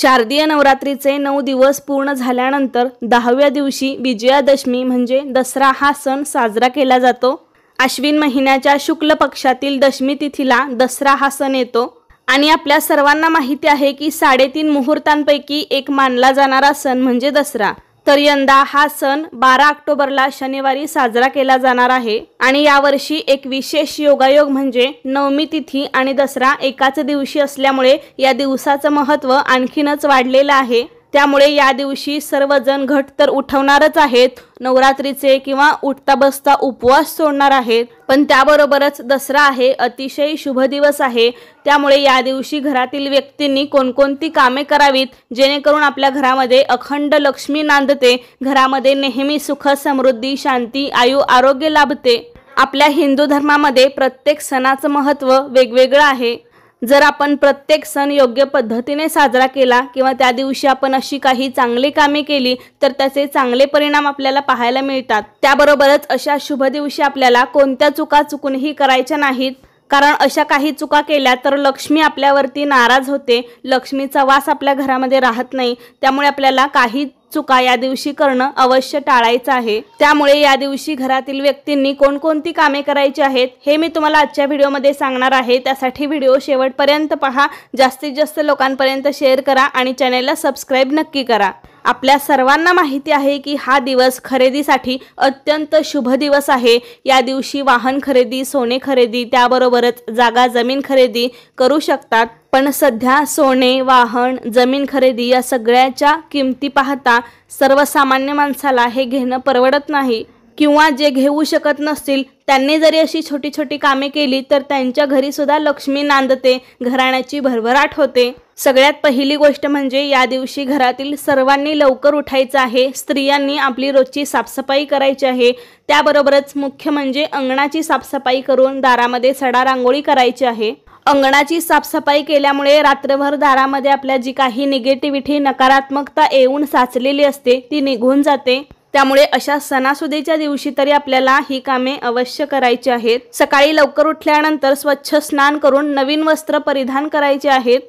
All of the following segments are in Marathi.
शारदीय नवरात्रीचे नऊ दिवस पूर्ण झाल्यानंतर दहाव्या दिवशी विजयादशमी म्हणजे दसरा हा सण साजरा केला जातो आश्विन महिन्याच्या शुक्ल पक्षातील दशमी तिथीला दसरा हा सण येतो आणि आपल्या सर्वांना माहिती आहे की साडेतीन मुहूर्तांपैकी एक मानला जाणारा सण म्हणजे दसरा तर यंदा हा सण बारा ऑक्टोबरला शनिवारी साजरा केला जाणार आहे आणि यावर्षी एक विशेष योगायोग म्हणजे नवमी तिथी आणि दसरा एकाच दिवशी असल्यामुळे या दिवसाचं महत्व आणखीनच वाढलेलं आहे त्यामुळे या दिवशी सर्वजण घट तर उठवणारच आहेत नवरात्रीचे किंवा उठता बसता उपवास सोडणार आहेत पण त्याबरोबरच दसरा आहे अतिशय शुभ दिवस आहे त्यामुळे या दिवशी घरातील व्यक्तींनी कोणकोणती कामे करावीत जेणेकरून आपल्या घरामध्ये अखंड लक्ष्मी नांदते घरामध्ये नेहमी सुख समृद्धी शांती आयु आरोग्य लाभते आपल्या हिंदू धर्मामध्ये प्रत्येक सणाचं महत्त्व वेगवेगळं आहे जर आपण प्रत्येक सण योग्य पद्धतीने साजरा केला किंवा त्या दिवशी आपण अशी काही चांगली कामे केली तर त्याचे चांगले परिणाम आपल्याला पाहायला मिळतात त्याबरोबरच अशा शुभ दिवशी आपल्याला कोणत्या चुका चुकूनही करायच्या नाहीत कारण अशा काही चुका केल्या तर लक्ष्मी आपल्यावरती नाराज होते लक्ष्मीचा वास आपल्या घरामध्ये राहत नाही त्यामुळे आपल्याला काही चुका या दिवशी करणं अवश्य टाळायचं आहे त्यामुळे या दिवशी घरातील व्यक्तींनी कोणकोणती कामे करायची आहेत हे मी तुम्हाला आजच्या व्हिडिओमध्ये सांगणार आहे त्यासाठी व्हिडिओ शेवटपर्यंत पहा जास्तीत जास्त लोकांपर्यंत शेअर करा आणि चॅनेलला सबस्क्राईब नक्की करा आपल्या सर्वांना माहिती आहे की हा दिवस खरेदीसाठी अत्यंत शुभ दिवस आहे या दिवशी वाहन खरेदी सोने खरेदी त्याबरोबरच जागा जमीन खरेदी करू शकतात पण सध्या सोने वाहन जमीन खरेदी या सगळ्याच्या किमती पाहता सर्वसामान्य माणसाला हे घेणं परवडत नाही किंवा जे घेऊ शकत नसतील त्यांनी जरी अशी छोटी छोटी कामे केली तर त्यांच्या घरीसुद्धा लक्ष्मी नांदते घराण्याची भरभराट होते सगळ्यात पहिली गोष्ट म्हणजे या दिवशी घरातील सर्वांनी लवकर उठायचं आहे स्त्रियांनी आपली रोजची साफसफाई करायची आहे त्याबरोबरच मुख्य म्हणजे अंगणाची साफसफाई करून दारामध्ये सडा रांगोळी करायची आहे अंगणाची साफसफाई केल्यामुळे रात्रभर दारामध्ये आपल्या जी काही निगेटिव्हिटी नकारात्मकता येऊन साचलेली असते ती निघून जाते त्यामुळे अशा सणासुदीच्या दिवशी तरी आपल्याला ही कामे अवश्य करायची आहेत सकाळी लवकर उठल्यानंतर स्वच्छ स्नान करून नवीन वस्त्र परिधान करायचे आहेत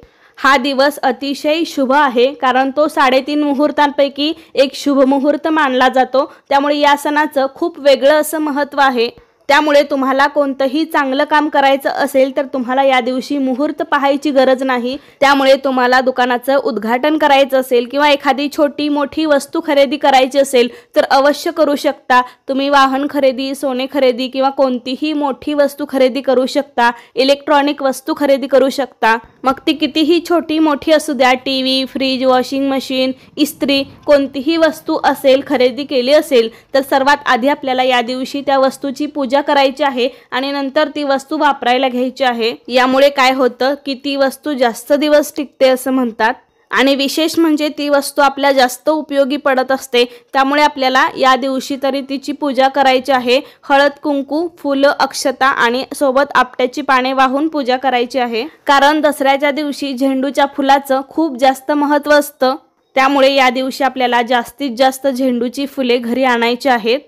हा दिवस अतिशय शुभ आहे कारण तो साडेतीन मुहूर्तांपैकी एक शुभ मुहूर्त मानला जातो त्यामुळे या सणाचं खूप वेगळं असं महत्त्व आहे त्यामुळे तुम्हाला कोणतंही चांगलं काम करायचं असेल तर तुम्हाला या दिवशी मुहूर्त पाहायची गरज नाही त्यामुळे तुम्हाला दुकानाचं उद्घाटन करायचं असेल किंवा एखादी छोटी मोठी वस्तू खरेदी करायची असेल तर अवश्य करू शकता तुम्ही वाहन खरेदी सोने खरेदी किंवा कोणतीही मोठी वस्तू खरेदी करू शकता इलेक्ट्रॉनिक वस्तू खरेदी करू शकता मग ती कितीही छोटी मोठी असू द्या T V fridge washing machine इस्त्री कोणतीही वस्तू असेल खरेदी केली असेल तर सर्वात आधी आपल्याला या दिवशी त्या वस्तूची पूजा पूजा करायची आहे आणि नंतर ती वस्तू वापरायला घ्यायची आहे यामुळे काय होतं की ती वस्तू जास्त दिवस टिकते असं म्हणतात आणि विशेष म्हणजे ती वस्तू आपल्या जास्त उपयोगी पडत असते त्यामुळे आपल्याला या दिवशी तरी तिची पूजा करायची आहे हळद कुंकू फुलं अक्षता आणि सोबत आपट्याची पाने वाहून पूजा करायची आहे कारण दसऱ्याच्या दिवशी झेंडूच्या फुलाचं खूप जास्त महत्त्व असतं त्यामुळे या दिवशी आपल्याला जास्तीत जास्त झेंडूची फुले घरी आणायची आहेत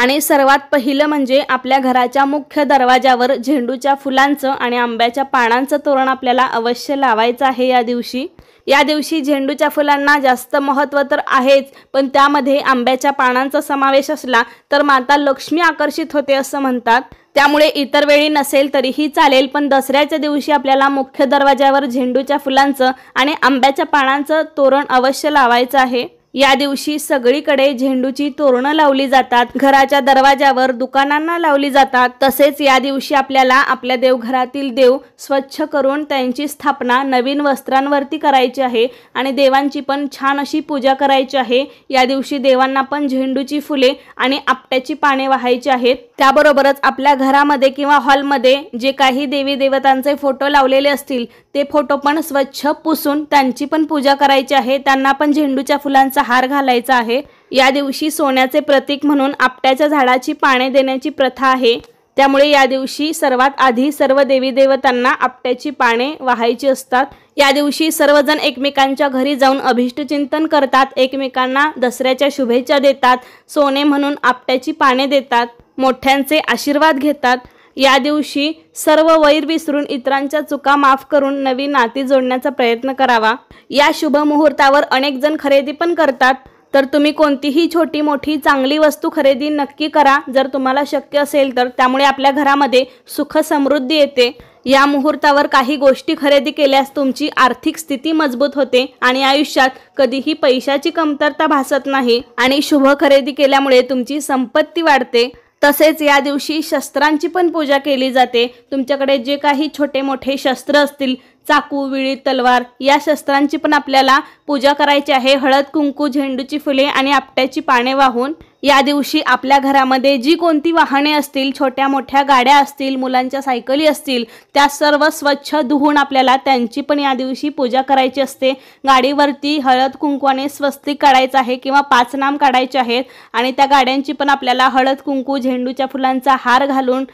आणि सर्वात पहिलं म्हणजे आपल्या घराच्या मुख्य दरवाजावर झेंडूच्या फुलांचं आणि आंब्याच्या पानांचं तोरण आपल्याला अवश्य लावायचं आहे या दिवशी या दिवशी झेंडूच्या फुलांना जास्त महत्त्व तर आहेच पण त्यामध्ये आंब्याच्या पानांचा समावेश असला तर माता लक्ष्मी आकर्षित होते असं म्हणतात त्यामुळे इतर वेळी नसेल तरीही चालेल पण दसऱ्याच्या दिवशी आपल्याला मुख्य दरवाजावर झेंडूच्या फुलांचं आणि आंब्याच्या पानांचं तोरण अवश्य लावायचं आहे या दिवशी सगळीकडे झेंडूची तोरणं लावली जातात घराच्या दरवाजावर दुकानांना लावली जातात तसेच या दिवशी आपल्याला आपल्या देवघरातील देव स्वच्छ करून त्यांची स्थापना नवीन वस्त्रांवरती करायची आहे आणि देवांची पण छान अशी पूजा करायची आहे या दिवशी देवांना पण झेंडूची फुले आणि आपट्याची पाने वाहायची आहेत त्याबरोबरच आपल्या घरामध्ये किंवा हॉलमध्ये जे काही देवी देवतांचे फोटो लावलेले असतील ते फोटो पण स्वच्छ पुसून त्यांची पण पूजा करायची आहे त्यांना पण झेंडूच्या फुलांचा हार घालायचा आहे या दिवशी सोन्याचे प्रतीक म्हणून आपट्याच्या झाडाची पाने देण्याची प्रथा आहे त्यामुळे या दिवशी सर्वात आधी सर्व देवी देवतांना आपट्याची पाने वाहायची असतात या दिवशी सर्वजण एकमेकांच्या घरी जाऊन अभिष्टचिंतन करतात एकमेकांना दसऱ्याच्या शुभेच्छा देतात सोने म्हणून आपट्याची पाने देतात मोठ्यांचे आशीर्वाद घेतात या दिवशी सर्व वैर विसरून इतरांच्या चुका माफ करून नवीन नाती जोडण्याचा प्रयत्न करावा या शुभ मुहूर्तावर अनेक जण खरेदी पण करतात तर तुम्ही कोणतीही छोटी मोठी चांगली वस्तू खरेदी नक्की करा जर तुम्हाला शक्य असेल तर त्यामुळे आपल्या घरामध्ये सुख समृद्धी येते या मुहूर्तावर काही गोष्टी खरेदी केल्यास तुमची आर्थिक स्थिती मजबूत होते आणि आयुष्यात कधीही पैशाची कमतरता भासत नाही आणि शुभ खरेदी केल्यामुळे तुमची संपत्ती वाढते तसेच या दिवशी शस्त्रांची पण पूजा केली जाते तुमच्याकडे जे काही छोटे मोठे शस्त्र असतील चाकू विळी तलवार या शस्त्रांची पण आपल्याला पूजा करायची आहे हळद कुंकू झेंडूची फुले आणि आपट्याची पाने वाहून या दिवशी आपल्या घरामध्ये जी कोणती वाहने असतील छोट्या मोठ्या गाड्या असतील मुलांच्या सायकली असतील त्या सर्व स्वच्छ धुवून आपल्याला त्यांची पण या दिवशी पूजा करायची असते गाडीवरती हळद कुंकवाने स्वस्तिक काढायचं आहे किंवा पाच नाम काढायचे आहेत आणि त्या गाड्यांची पण आपल्याला हळद कुंकू झेंडूच्या फुलांचा हार घालून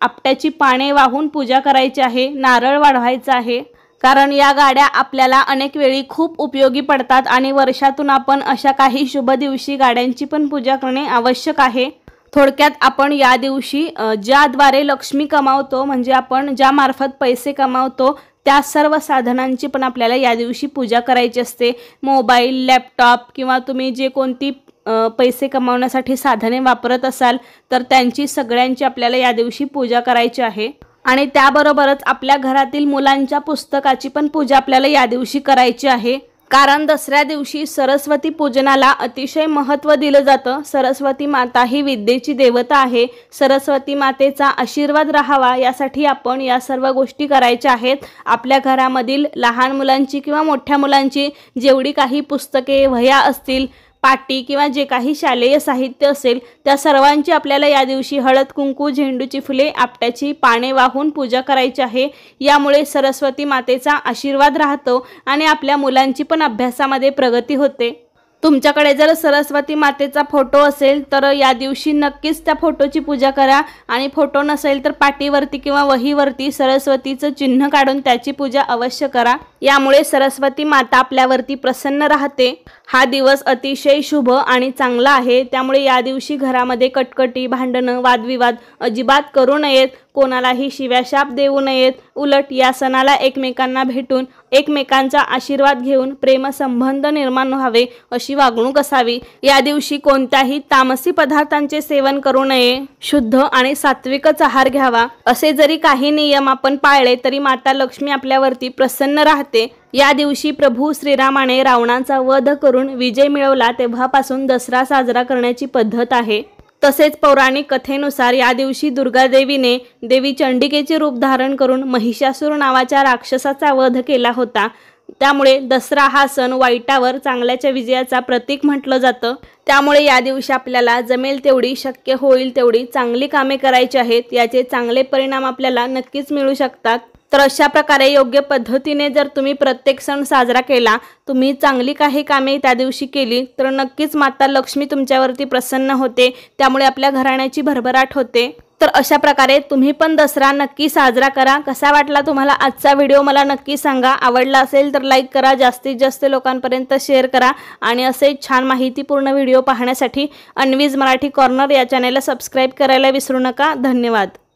आपट्याची पाने वाहून पूजा करायची आहे नारळ वाढवायचा आहे कारण या गाड्या आपल्याला अनेक वेळी खूप उपयोगी पडतात आणि वर्षातून आपण अशा काही शुभ दिवशी गाड्यांची पण पूजा करणे आवश्यक आहे थोडक्यात आपण या दिवशी ज्याद्वारे लक्ष्मी कमावतो म्हणजे आपण ज्या मार्फत पैसे कमावतो त्या सर्व साधनांची पण आपल्याला या दिवशी पूजा करायची असते मोबाईल लॅपटॉप किंवा तुम्ही जे कोणती पैसे कमावण्यासाठी साधने वापरत असाल तर त्यांची सगळ्यांची आपल्याला या दिवशी पूजा करायची आहे आणि त्याबरोबरच आपल्या घरातील मुलांच्या पुस्तकाची पण पूजा आपल्याला या दिवशी करायची आहे कारण दसऱ्या दिवशी सरस्वती पूजनाला अतिशय महत्त्व दिलं जातं सरस्वती माता ही विद्येची देवता आहे सरस्वती मातेचा आशीर्वाद राहावा यासाठी आपण या सर्व गोष्टी करायच्या आहेत आपल्या घरामधील लहान मुलांची किंवा मोठ्या मुलांची जेवढी काही पुस्तके वह्या असतील पाटी किंवा जे काही शालेय साहित्य असेल त्या सर्वांची आपल्याला या दिवशी हळद कुंकू झेंडूची फुले आपट्याची पाने वाहून पूजा करायची आहे यामुळे सरस्वती मातेचा आशीर्वाद राहतो आणि आपल्या मुलांची पण अभ्यासामध्ये प्रगती होते तुमच्याकडे जर सरस्वती मातेचा फोटो असेल तर या दिवशी नक्कीच त्या फोटोची पूजा करा आणि फोटो नसेल तर पाटीवरती किंवा वहीवरती सरस्वतीचं चिन्ह काढून त्याची पूजा अवश्य करा यामुळे सरस्वती माता आपल्यावरती प्रसन्न राहते हा दिवस अतिशय शुभ आणि चांगला आहे त्यामुळे या दिवशी घरामध्ये कटकटी भांडणं वादविवाद अजिबात करू नयेत कोणालाही शिव्याशाप देऊ नयेत उलट या सणाला एकमेकांना भेटून एकमेकांचा आशीर्वाद घेऊन प्रेमसंबंध निर्माण व्हावे अशी वागणूक असावी या दिवशी कोणत्याही तामसी पदार्थांचे सेवन करू नये शुद्ध आणि सात्विकच आहार घ्यावा असे जरी काही नियम आपण पाळले तरी माता लक्ष्मी आपल्यावरती प्रसन्न राहते या दिवशी प्रभू श्रीरामाने रावणाचा वध करून विजय मिळवला तेव्हापासून दसरा साजरा करण्याची पद्धत आहे तसेच पौराणिक कथेनुसार या दिवशी दुर्गादेवीने देवी चंडिकेचे रूप धारण करून महिषासूर नावाच्या राक्षसाचा वध केला होता त्यामुळे दसरा हा सण वाईटावर चांगल्याच्या विजयाचा प्रतीक म्हटलं जातं त्यामुळे या दिवशी आपल्याला जमेल तेवढी शक्य होईल तेवढी चांगली कामे करायची आहेत याचे चांगले परिणाम आपल्याला नक्कीच मिळू शकतात तर अशा प्रकारे योग्य पद्धतीने जर तुम्ही प्रत्येक सण साजरा केला तुम्ही चांगली काही कामे त्या दिवशी केली तर नक्कीच माता लक्ष्मी तुमच्यावरती प्रसन्न होते त्यामुळे आपल्या घराण्याची भरभराट होते तर अशा प्रकारे तुम्ही पण दसरा नक्की साजरा करा कसा वाटला तुम्हाला आजचा व्हिडिओ मला नक्की सांगा आवडला असेल तर लाईक करा जास्तीत जास्त लोकांपर्यंत शेअर करा आणि असे छान माहितीपूर्ण व्हिडिओ पाहण्यासाठी अनवीज मराठी कॉर्नर या चॅनेलला सबस्क्राईब करायला विसरू नका धन्यवाद